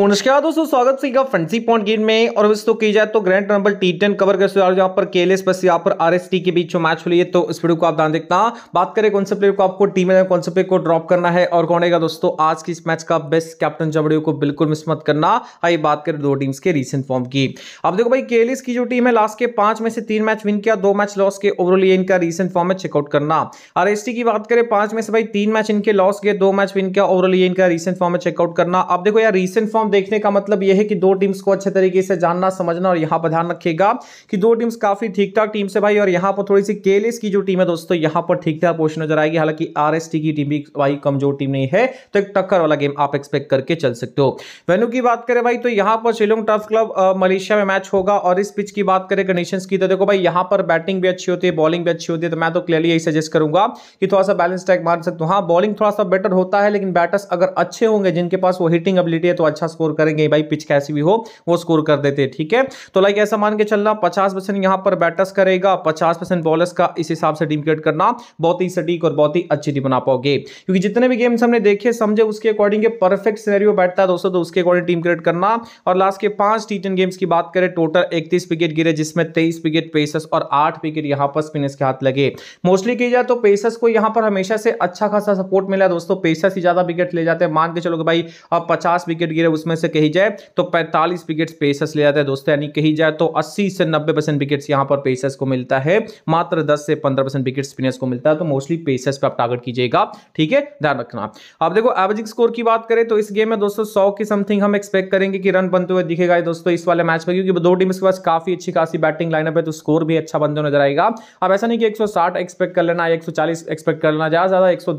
नमस्कार दोस्तों स्वागत है फंसी पॉइंट गेम में और दोस्तों की जाए तो grand number T ten cover कर यहाँ पर के एस बस यहाँ पर आर एस टी के बीच जो मैच हुई है तो इस वीडियो को आप ध्यान देखना बात करें कौन से प्लेयर को आपको टीम में कौन से प्लेयर को ड्रॉप करना है और कौन रहेगा दोस्तों आज की इस मैच का बेस्ट कैप्टन जबड़ियों को बिल्कुल मिस मत करना आई बात करें दो टीम्स के रिसेंट फॉर्म की अब देखो भाई के की जो टीम है लास्ट के पांच में से तीन मैच विन किया दो मैच लॉस के ओवरऑल ये इनका रिसेंट फॉर्म में चेकआउट करना आर एस टी की बात करें पांच में से भाई तीन मैच इनके लॉस गए दो मैच विन किया ओवरऑल ये इनका रिसेंट फॉर्म में चेकआउट करना अब देखो यार रिसेंट फॉर्म राउंड देखने का मतलब यह है कि दो टीम्स को अच्छे तरीके से जानना समझना और यहां पर ध्यान रखिएगा कि दो टीम्स काफी ठीक ठाक टीम से भाई और यहां पर थोड़ी सी केलेस की जो टीम है दोस्तों यहां पर ठीक ठाक पोषण नजर आएगी हालांकि आर की टीम भी भाई कमजोर टीम नहीं है तो एक टक्कर वाला गेम आप एक्सपेक्ट करके चल सकते हो वेन्यू की बात करें भाई तो यहां पर शिलोंग टर्फ क्लब मलेशिया में मैच होगा और इस पिच की बात करें कंडीशन की तो देखो भाई यहां पर बैटिंग भी अच्छी होती है बॉलिंग भी अच्छी होती है तो मैं तो क्लियरली यही सजेस्ट करूंगा कि थोड़ा सा बैलेंस टैक मार सकते हो हाँ बॉलिंग थोड़ा सा बेटर होता है लेकिन बैटर्स अगर अच्छे होंगे जिनके पास वो हिटिंग एबिलिटी है तो अच्छा स्कोर करेंगे भाई पिच कैसी भी हो वो स्कोर कर देते ठीक है तो लाइक ऐसा मान के चलना पचास परसेंट यहाँ पर बैटर्स करेगा पचास परसेंट बॉलर्स का इस हिसाब से टीम क्रिएट करना बहुत ही सटीक और बहुत ही अच्छी टीम बना पाओगे क्योंकि जितने भी गेम्स हमने देखे समझे उसके अकॉर्डिंग परफेक्ट सिनेरियो बैठता है दोस्तों तो उसके अकॉर्डिंग टीम क्रिएट करना और लास्ट के पांच टी गेम्स की बात करें टोटल इकतीस विकेट गिरे जिसमें तेईस विकेट पेसर्स और आठ विकेट यहाँ पर स्पिनर्स के हाथ लगे मोस्टली की जाए तो पेसर्स को यहाँ पर हमेशा से अच्छा खासा सपोर्ट मिला दोस्तों पेसर्स ही ज्यादा विकेट ले जाते हैं मान के चलो भाई अब पचास विकेट गिरे उसमें से कही जाए तो 45 विकेट्स पेसर्स ले जाते हैं दोस्तों यानी कही जाए तो 80 से 90 परसेंट विकेट्स यहाँ पर पेसर्स को मिलता है मात्र 10 से 15 परसेंट विकेट स्पिनर्स को मिलता है तो मोस्टली पेसर्स पर आप टारगेट कीजिएगा ठीक है ध्यान रखना अब देखो एवरेजिंग स्कोर की बात करें तो इस गेम में दोस्तों सौ की समथिंग हम एक्सपेक्ट करेंगे कि रन बनते हुए दिखेगा दोस्तों इस वाले मैच में क्योंकि दो टीम के पास काफी अच्छी खासी बैटिंग लाइनअप है तो स्कोर भी अच्छा बनते नजर आएगा अब ऐसा नहीं कि एक एक्सपेक्ट कर लेना 140 एक्सपेक्ट कर लेना ज्यादा ज्यादा एक सौ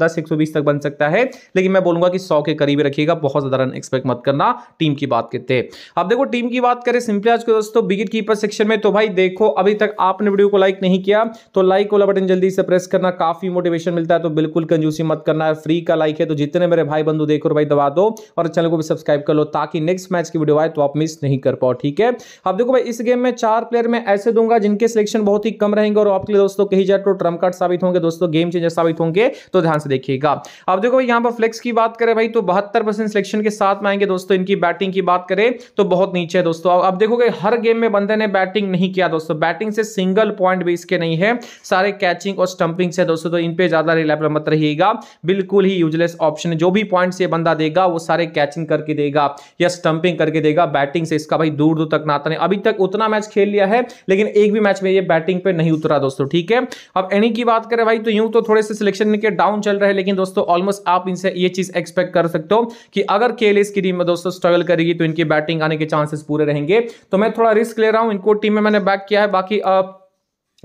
तक बन सकता है लेकिन मैं बोलूंगा कि सौ के करीब रखिएगा बहुत ज्यादा रन एक्सपेक्ट मत करना अपना टीम की बात करते हैं अब देखो टीम की बात करें सिंपली आज को दोस्तों विकेट कीपर सेक्शन में तो भाई देखो अभी तक आपने वीडियो को लाइक नहीं किया तो लाइक वाला बटन जल्दी से प्रेस करना काफी मोटिवेशन मिलता है तो बिल्कुल कंजूसी मत करना है फ्री का लाइक है तो जितने मेरे भाई बंधु देखो भाई दबा दो और चैनल को भी सब्सक्राइब कर लो ताकि नेक्स्ट मैच की वीडियो आए तो आप मिस नहीं कर पाओ ठीक है अब देखो भाई इस गेम में चार प्लेयर में ऐसे दूंगा जिनके सिलेक्शन बहुत ही कम रहेंगे और आपके लिए दोस्तों कही जाए तो ट्रम कार्ड साबित होंगे दोस्तों गेम चेंजर साबित होंगे तो ध्यान से देखिएगा अब देखो भाई यहाँ पर फ्लेक्स की बात करें भाई तो बहत्तर सिलेक्शन के साथ में आएंगे दोस्तों इनकी बैटिंग की बात करें तो बहुत नीचे है दोस्तों अब देखोगे हर गेम में बंदे ने बैटिंग नहीं किया दोस्तों बैटिंग से सिंगल पॉइंट भी इसके नहीं है सारे कैचिंग और स्टंपिंग से दोस्तों तो इन पे ज्यादा रिलायबल मत रहिएगा बिल्कुल ही यूजलेस ऑप्शन है जो भी पॉइंट ये बंदा देगा वो सारे कैचिंग करके देगा या स्टंपिंग करके देगा बैटिंग से इसका भाई दूर दूर तक नाता नहीं अभी तक उतना मैच खेल लिया है लेकिन एक भी मैच में ये बैटिंग पे नहीं उतरा दोस्तों ठीक है अब एनी की बात करें भाई तो यूं तो थोड़े से सिलेक्शन के डाउन चल रहे हैं लेकिन दोस्तों ऑलमोस्ट आप इनसे ये चीज एक्सपेक्ट कर सकते हो कि अगर के की टीम में दोस्तों दोस्तों स्ट्रगल करेगी तो इनकी बैटिंग आने के चांसेस पूरे रहेंगे तो मैं थोड़ा रिस्क ले रहा हूं इनको टीम में मैंने बैक किया है बाकी अब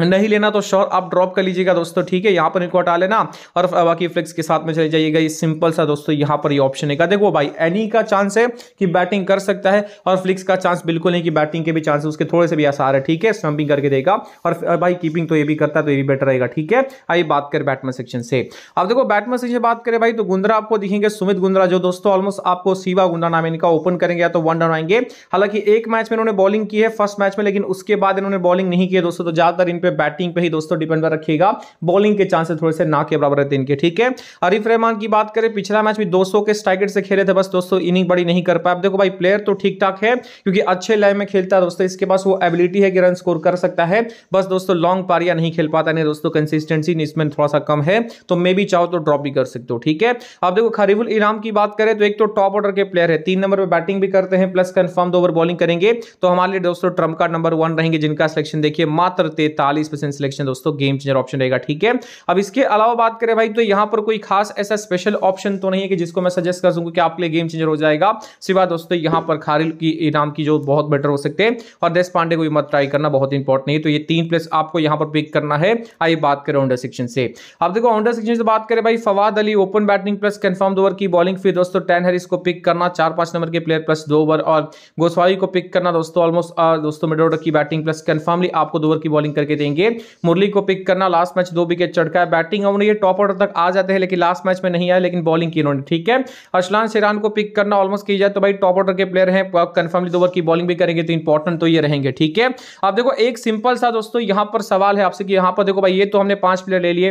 नहीं लेना तो श्योर आप ड्रॉप कर लीजिएगा दोस्तों ठीक है यहाँ पर इनको हटा लेना और बाकी फ्लिक्स के साथ में चले जाइएगा ये सिंपल सा दोस्तों यहाँ पर ये ऑप्शन है देखो भाई एनी का चांस है कि बैटिंग कर सकता है और फ्लिक्स का चांस बिल्कुल नहीं कि बैटिंग के भी चांस उसके थोड़े से भी आसार है ठीक है स्टम्पिंग करके देगा और भाई कीपिंग तो ये भी करता है तो ये भी बेटर रहेगा ठीक है आइए बात करें बैटमैन सेक्शन से अब देखो बैटमैन सेक्शन बात करें भाई तो गुंद्रा आपको दिखेंगे सुमित गुंद्रा जो दोस्तों ऑलमोस्ट आपको सीवा गुंद्रा नाम इनका ओपन करेंगे या तो वन डाउन आएंगे हालांकि एक मैच में इन्होंने बॉलिंग की है फर्स्ट मैच में लेकिन उसके बाद इन्होंने बॉलिंग नहीं की है दोस्तों तो ज्यादातर इन पे बैटिंग पे ही दोस्तों डिपेंड रखिएगा बॉलिंग के चांसेस थोड़े से ना के बराबर रहते इनके ठीक है अरिफ रहमान की बात करें पिछला मैच भी 200 के स्ट्राइकर से खेले थे बस दोस्तों इनिंग बड़ी नहीं कर पाए देखो भाई प्लेयर तो ठीक ठाक है क्योंकि अच्छे लय में खेलता है दोस्तों इसके पास वो एबिलिटी है कि रन स्कोर कर सकता है बस दोस्तों लॉन्ग पारिया नहीं खेल पाता नहीं दोस्तों कंसिस्टेंसी इसमें थोड़ा सा कम है तो मे भी चाहो तो ड्रॉप भी कर सकते हो ठीक है अब देखो खरीफुल इनाम की बात करें तो एक तो टॉप ऑर्डर के प्लेयर है तीन नंबर पर बैटिंग भी करते हैं प्लस कंफर्म दो ओवर बॉलिंग करेंगे तो हमारे लिए दोस्तों ट्रम्प का नंबर वन रहेंगे जिनका सिलेक्शन देखिए मात्र तैतालीस चालीस परसेंट सिलेक्शन दोस्तों गेम चेंजर ऑप्शन रहेगा ठीक है अब इसके अलावा बात करें भाई तो यहां पर कोई खास ऐसा स्पेशल ऑप्शन तो नहीं है कि जिसको मैं सजेस्ट कर दूंगा कि आपके लिए गेम चेंजर हो जाएगा सिवा दोस्तों यहां पर खारिल की इनाम की जो बहुत बेटर हो सकते हैं और देश पांडे को भी मत ट्राई करना बहुत इंपॉर्टेंट नहीं तो ये तीन प्लेस आपको यहां पर पिक करना है आइए बात करें ऑनडर सेक्शन से अब देखो ऑनडर सेक्शन से बात करें भाई Fawad Ali open batting plus confirm over की बॉलिंग फिर दोस्तों टेन हरिस को पिक करना चार पांच नंबर के प्लेयर प्लस दो ओवर और गोस्वामी को पिक करना दोस्तों ऑलमोस्ट दोस्तों मिडोडर की बैटिंग प्लस कन्फर्मली आपको दो ओवर की बॉलिंग करके देंगे मुरली को पिक करना लास्ट मैच दो विकेट चढ़का है बैटिंग उन्होंने ये टॉप ऑर्डर तक आ जाते हैं लेकिन लास्ट मैच में नहीं आए लेकिन बॉलिंग की इन्होंने ठीक है अशलान शेरान को पिक करना ऑलमोस्ट की जाए तो भाई टॉप ऑर्डर के प्लेयर हैं कन्फर्मली दो ओवर की बॉलिंग भी करेंगे तो इंपॉर्टेंट तो ये रहेंगे ठीक है अब देखो एक सिंपल सा दोस्तों यहां पर सवाल है आपसे कि यहां पर देखो भाई ये तो हमने पांच प्लेयर ले लिए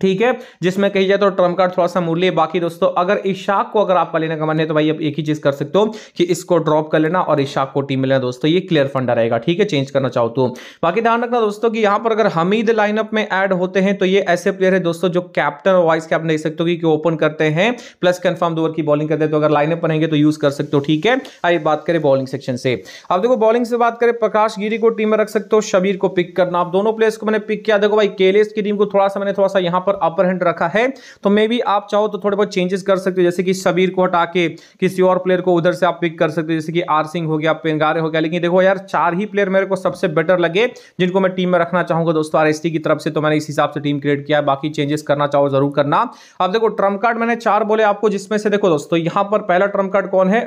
ठीक है जिसमें कही जाए तो ट्रम्प कार्ड थोड़ा सा मूल्य बाकी दोस्तों अगर इशाक को अगर आपका लेने का मन है तो भाई आप एक ही चीज कर सकते हो कि इसको ड्रॉप कर लेना और इशाक को टीम में लेना दोस्तों ये क्लियर फंडा रहेगा ठीक है चेंज करना चाहो तो बाकी ध्यान रखना दोस्तों कि यहां पर अगर हमीद लाइनअप में एड होते हैं तो ये ऐसे प्लेयर है दोस्तों जो कैप्टन और वाइस कैप्टन देख सकते हो कि ओपन करते हैं प्लस कन्फर्म ओवर की बॉलिंग करते हैं तो अगर लाइनअप बनेंगे तो यूज कर सकते हो ठीक है आइए बात करें बॉलिंग सेक्शन से अब देखो बॉलिंग से बात करें प्रकाश गिरी को टीम में रख सकते हो शबीर को पिक करना आप दोनों प्लेयर्स को मैंने पिक किया देखो भाई केलेस की टीम को थोड़ा सा मैंने थोड़ा सा यहां पर अपर हैंड रखा है तो मे भी आप चाहो तो थोड़े बहुत चेंजेस कर सकते हो जैसे कि शबीर को हटा के किसी और प्लेयर को उधर से आप पिक कर सकते हो जैसे कि आर सिंह हो गया पेंगारे हो गया लेकिन देखो यार चार ही प्लेयर मेरे को सबसे बेटर लगे जिनको मैं टीम में रखना चाहूंगा दोस्तों आर की तरफ से तो मैंने इस हिसाब से टीम क्रिएट किया है बाकी चेंजेस करना चाहो जरूर करना अब देखो ट्रम्प कार्ड मैंने चार बोले आपको जिसमें से देखो दोस्तों यहाँ पर पहला ट्रम्प कार्ड कौन है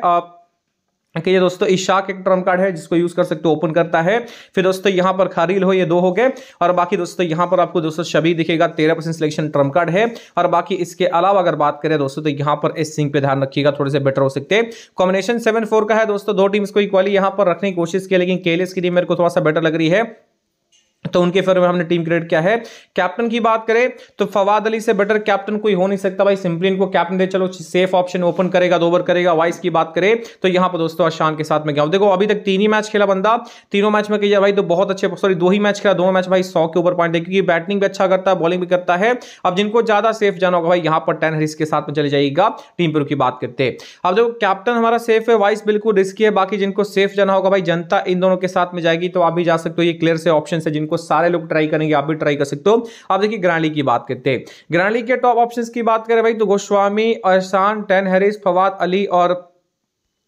कि ये दोस्तों इशाक एक ट्रम्प कार्ड है जिसको यूज कर सकते हो ओपन करता है फिर दोस्तों यहां पर खारील हो ये दो हो गए और बाकी दोस्तों यहां पर आपको दोस्तों शबी दिखेगा तेरह परसेंट सिलेक्शन ट्रम्प कार्ड है और बाकी इसके अलावा अगर बात करें दोस्तों तो यहां पर एस सिंह पे ध्यान रखिएगा थोड़े से बेटर हो सकते हैं कॉम्बिनेशन सेवन फोर का है दोस्तों दो टीम्स को इक्वली यहां पर रखने की कोशिश की लेकिन केलेस की टीम मेरे को थोड़ा सा बेटर लग रही है तो उनके फेवर में हमने टीम क्रिएट क्या है कैप्टन की बात करें तो फवाद अली से बेटर कैप्टन कोई हो नहीं सकता भाई सिंपली इनको कैप्टन दे चलो सेफ ऑप्शन ओपन करेगा दो ओवर करेगा वाइस की बात करें तो यहां पर दोस्तों आशान के साथ में गया देखो अभी तक तीन ही मैच खेला बंदा तीनों मैच में किया भाई तो बहुत अच्छे सॉरी दो ही मैच खेला दोनों मैच भाई सौ के ऊपर पॉइंट है क्योंकि बैटिंग भी अच्छा करता है बॉलिंग भी करता है अब जिनको ज्यादा सेफ जाना होगा भाई यहां पर टेन हरीस के साथ में चले जाएगा टीम पर की बात करते अब जो कैप्टन हमारा सेफ है वाइस बिल्कुल रिस्की है बाकी जिनको सेफ जाना होगा भाई जनता इन दोनों के साथ में जाएगी तो आप भी जा सकते हो ये क्लियर से ऑप्शन है इनको सारे लोग ट्राई करेंगे आप भी ट्राई कर सकते हो अब देखिए ग्राणी की बात करते हैं ग्राणी के टॉप ऑप्शन की बात करें भाई तो गोस्वामी अहसान टेन हैरिस फवाद अली और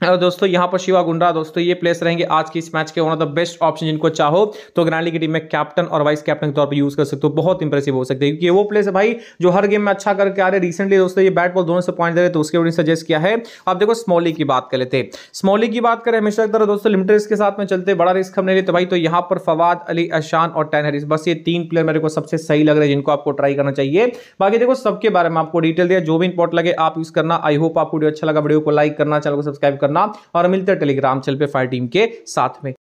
दोस्तों यहाँ पर शिवा गुंडा दोस्तों ये प्लेस रहेंगे आज की इस मैच के one of the best option जिनको चाहो तो ग्रैंडली की टीम में कैप्टन और वाइस कैप्टन के तौर पर यूज कर सकते हो बहुत इंप्रेसिव हो सकते हैं क्योंकि वो प्लेस है भाई जो हर गेम में अच्छा करके आ रहे रिसेंटली दोस्तों ये बैट बॉल दोनों से पॉइंट दे रहे तो उसके उन्हें सजेस्ट किया है आप देखो स्मॉली की बात कर लेते स्मॉली की बात करें हमेशा तरह दोस्तों लिमिटेड रिस्क के साथ में चलते बड़ा रिस्क हमने तो भाई तो यहाँ पर फवाद अली अशान और टैन हरीस बस ये तीन प्लेयर मेरे को सबसे सही लग रहे हैं जिनको आपको ट्राई करना चाहिए बाकी देखो सबके बारे में आपको डिटेल दिया जो भी इंपॉर्ट लगे आप यूज करना आई होप आपको अच्छा लगा वीडियो को लाइक करना चैनल को सब्सक्राइब करना और मिलते टेलीग्राम चैनल पे फायर टीम के साथ में